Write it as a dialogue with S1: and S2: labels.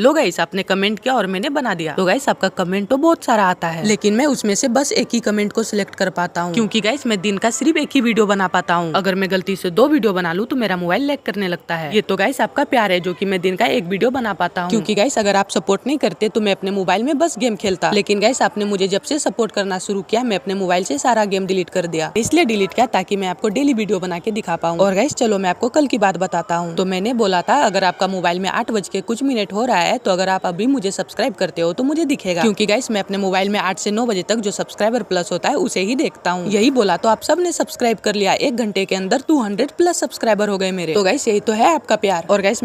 S1: लो guys आपने comment किया और मैंने बना दिया तो गाइस आपका कमेंट तो बहुत सारा आता है लेकिन मैं उसमें से बस एक ही कमेंट को सिलेक्ट कर पाता हूँ क्योंकि गाइस मैं दिन का सिर्फ एक ही वीडियो बना पाता हूँ अगर मैं गलती से दो वीडियो बना लू तो मेरा मोबाइल लैक करने लगता है ये तो गाइस आपका प्यार है जो की मैं दिन का एक वीडियो बना पाता हूँ क्यूँकी गाइस अगर आप सपोर्ट नहीं करते तो मैं अपने मोबाइल में बस गेम खेलता लेकिन गाइस आपने मुझे जब से सपोर्ट करना शुरू किया मैं अपने मोबाइल से सारा गेम डिलीट कर दिया इसलिए डिलीट किया ताकि मैं आपको डेली वीडियो बना के दिखा पाऊँ और गाइस चलो मैं आपको कल की बात बताता हूँ तो मैंने बोला था अगर आपका मोबाइल में आठ बज के कुछ मिनट हो रहा है है तो अगर आप अभी मुझे सब्सक्राइब करते हो तो मुझे दिखेगा क्योंकि गाइस मैं अपने मोबाइल में आठ से नौ बजे तक जो सब्सक्राइबर प्लस होता है उसे ही देखता हूँ यही बोला तो आप सब ने सब्सक्राइब कर लिया एक घंटे के अंदर टू प्लस सब्सक्राइबर हो गए मेरे तो गाइस यही तो है आपका प्यार और गाइस